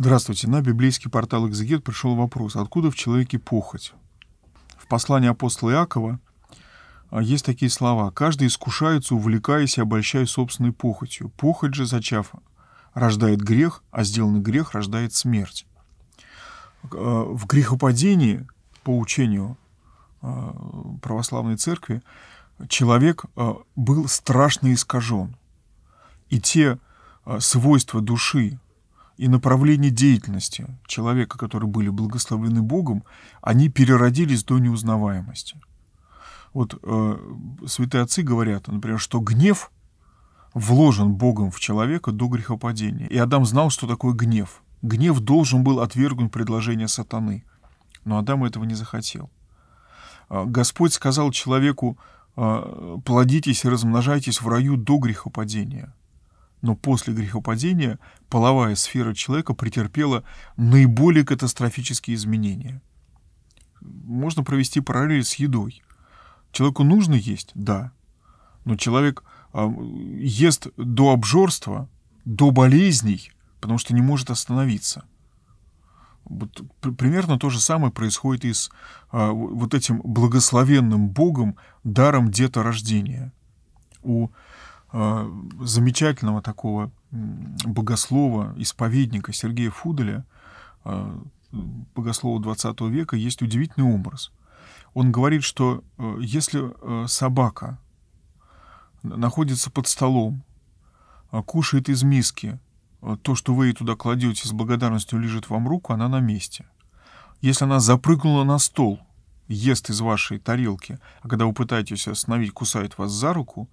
Здравствуйте. На библейский портал «Экзегет» пришел вопрос, откуда в человеке похоть? В послании апостола Иакова а, есть такие слова. «Каждый искушается, увлекаясь и обольщая собственной похотью. Похоть же, зачав, рождает грех, а сделанный грех рождает смерть». А, в грехопадении, по учению а, православной церкви, человек был страшно искажен. И те свойства души, и направление деятельности человека, которые были благословлены Богом, они переродились до неузнаваемости. Вот э, святые отцы говорят, например, что гнев вложен Богом в человека до грехопадения. И Адам знал, что такое гнев. Гнев должен был отвергнуть предложение сатаны. Но Адам этого не захотел. А, Господь сказал человеку, «А, плодитесь и размножайтесь в раю до грехопадения. Но после грехопадения половая сфера человека претерпела наиболее катастрофические изменения. Можно провести параллель с едой. Человеку нужно есть, да. Но человек а, ест до обжорства, до болезней, потому что не может остановиться. Вот примерно то же самое происходит и с а, вот этим благословенным Богом даром деторождения. У Э, замечательного такого богослова, исповедника Сергея Фуделя, э, богослова XX века, есть удивительный образ. Он говорит, что э, если собака находится под столом, кушает из миски, то, что вы ей туда кладете, с благодарностью лежит вам руку, она на месте. Если она запрыгнула на стол, ест из вашей тарелки, а когда вы пытаетесь остановить, кусает вас за руку,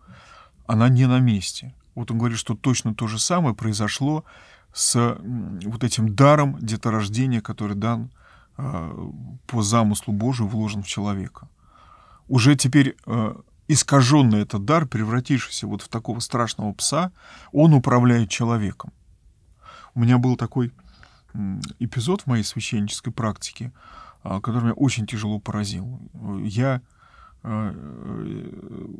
она не на месте. Вот он говорит, что точно то же самое произошло с вот этим даром деторождения, который дан а, по замыслу Божию, вложен в человека. Уже теперь а, искаженный этот дар, превратившийся вот в такого страшного пса, он управляет человеком. У меня был такой эпизод в моей священнической практике, а, который меня очень тяжело поразил. Я э,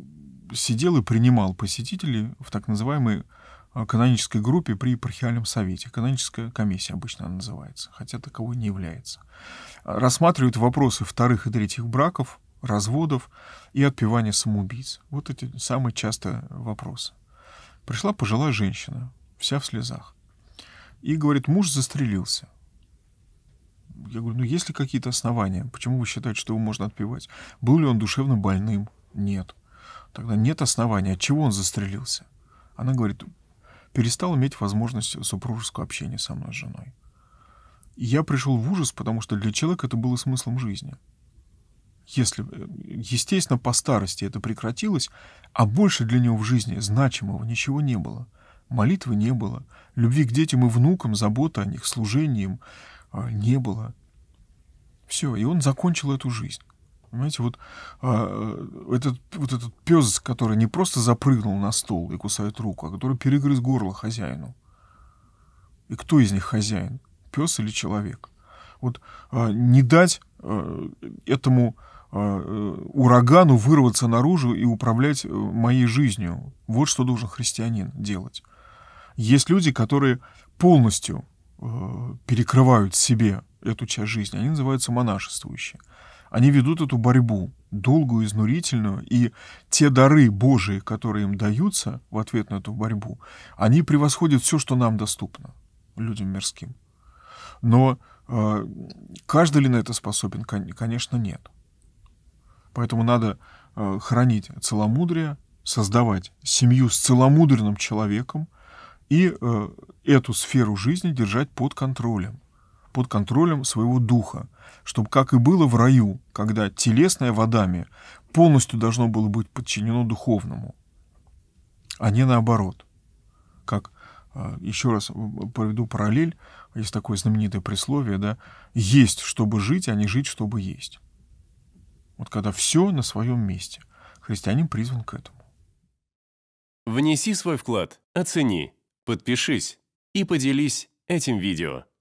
сидел и принимал посетителей в так называемой а, канонической группе при епархиальном совете. Каноническая комиссия обычно она называется, хотя таковой не является. Рассматривают вопросы вторых и третьих браков, разводов и отпевания самоубийц. Вот эти самые частые вопросы. Пришла пожилая женщина, вся в слезах. И говорит, муж застрелился. Я говорю, ну есть ли какие-то основания? Почему вы считаете, что его можно отпевать? Был ли он душевно больным? Нет. Тогда нет основания, от чего он застрелился. Она говорит, перестал иметь возможность супружеского общения со мной с женой. И я пришел в ужас, потому что для человека это было смыслом жизни. Если, э, естественно, по старости это прекратилось, а больше для него в жизни значимого ничего не было. Молитвы не было, любви к детям и внукам, заботы о них, служением э, не было. Все, и он закончил эту жизнь. Понимаете, вот а, этот, вот этот пес, который не просто запрыгнул на стол и кусает руку, а который перегрыз горло хозяину. И кто из них хозяин? Пес или человек? Вот а, не дать а, этому а, урагану вырваться наружу и управлять э, моей жизнью. Вот что должен христианин делать. Есть люди, которые полностью а, перекрывают себе эту часть жизни. Они называются монашествующие они ведут эту борьбу, долгую, изнурительную, и те дары Божии, которые им даются в ответ на эту борьбу, они превосходят все, что нам доступно, людям мирским. Но э, каждый ли на это способен? Конечно, нет. Поэтому надо э, хранить целомудрие, создавать семью с целомудренным человеком и э, эту сферу жизни держать под контролем под контролем своего духа, чтобы, как и было в раю, когда телесное водами полностью должно было быть подчинено духовному, а не наоборот. Как, а, еще раз проведу параллель, есть такое знаменитое присловие, да, «Есть, чтобы жить, а не жить, чтобы есть». Вот когда все на своем месте. Христианин призван к этому. Внеси свой вклад, оцени, подпишись и поделись этим видео.